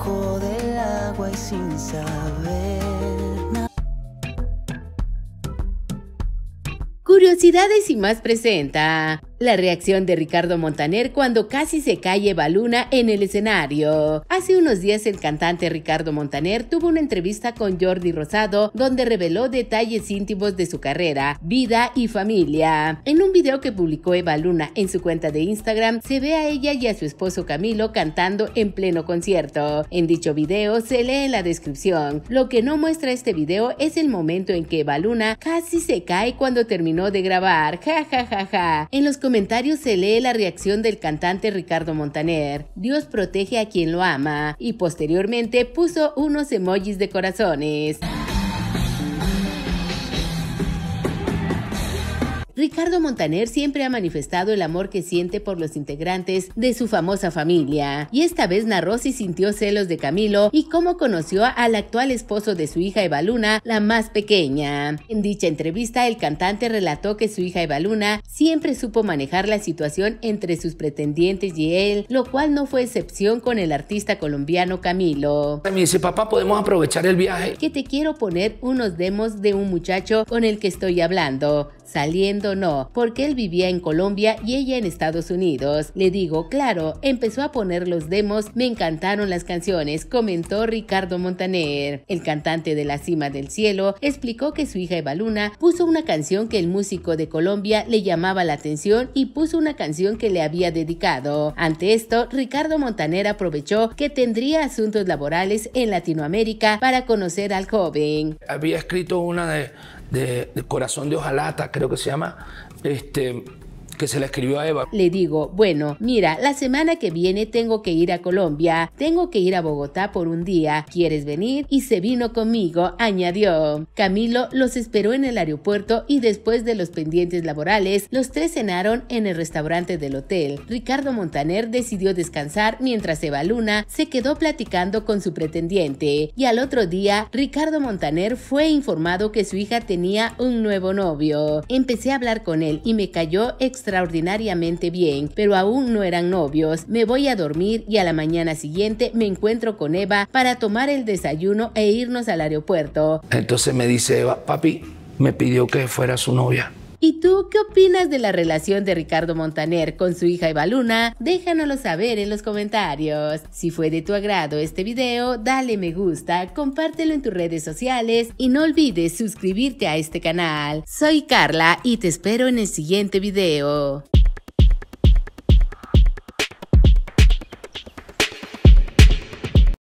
debajo del agua y sin saber Curiosidades y más presenta la reacción de Ricardo Montaner cuando casi se cae Eva Luna en el escenario. Hace unos días el cantante Ricardo Montaner tuvo una entrevista con Jordi Rosado donde reveló detalles íntimos de su carrera, vida y familia. En un video que publicó Eva Luna en su cuenta de Instagram se ve a ella y a su esposo Camilo cantando en pleno concierto. En dicho video se lee en la descripción. Lo que no muestra este video es el momento en que Eva Luna casi se cae cuando terminó de grabar. Ja ja ja ja. En los comentarios se lee la reacción del cantante Ricardo Montaner, Dios protege a quien lo ama, y posteriormente puso unos emojis de corazones. Ricardo Montaner siempre ha manifestado el amor que siente por los integrantes de su famosa familia, y esta vez narró si sintió celos de Camilo y cómo conoció al actual esposo de su hija Evaluna, la más pequeña. En dicha entrevista, el cantante relató que su hija Evaluna siempre supo manejar la situación entre sus pretendientes y él, lo cual no fue excepción con el artista colombiano Camilo. También dice, papá, podemos aprovechar el viaje. Que te quiero poner unos demos de un muchacho con el que estoy hablando saliendo no, porque él vivía en Colombia y ella en Estados Unidos. Le digo, claro, empezó a poner los demos, me encantaron las canciones, comentó Ricardo Montaner. El cantante de La Cima del Cielo explicó que su hija Evaluna puso una canción que el músico de Colombia le llamaba la atención y puso una canción que le había dedicado. Ante esto, Ricardo Montaner aprovechó que tendría asuntos laborales en Latinoamérica para conocer al joven. Había escrito una de de, Corazón de ojalata creo que se llama, este, que se la escribió a Eva. Le digo, bueno, mira, la semana que viene tengo que ir a Colombia, tengo que ir a Bogotá por un día, ¿quieres venir? Y se vino conmigo, añadió. Camilo los esperó en el aeropuerto y después de los pendientes laborales, los tres cenaron en el restaurante del hotel. Ricardo Montaner decidió descansar mientras Eva Luna se quedó platicando con su pretendiente y al otro día Ricardo Montaner fue informado que su hija tenía un nuevo novio. Empecé a hablar con él y me cayó extra extraordinariamente bien, pero aún no eran novios. Me voy a dormir y a la mañana siguiente me encuentro con Eva para tomar el desayuno e irnos al aeropuerto. Entonces me dice Eva, papi, me pidió que fuera su novia. ¿Y tú qué opinas de la relación de Ricardo Montaner con su hija Eva Luna? Déjanoslo saber en los comentarios. Si fue de tu agrado este video, dale me gusta, compártelo en tus redes sociales y no olvides suscribirte a este canal. Soy Carla y te espero en el siguiente video.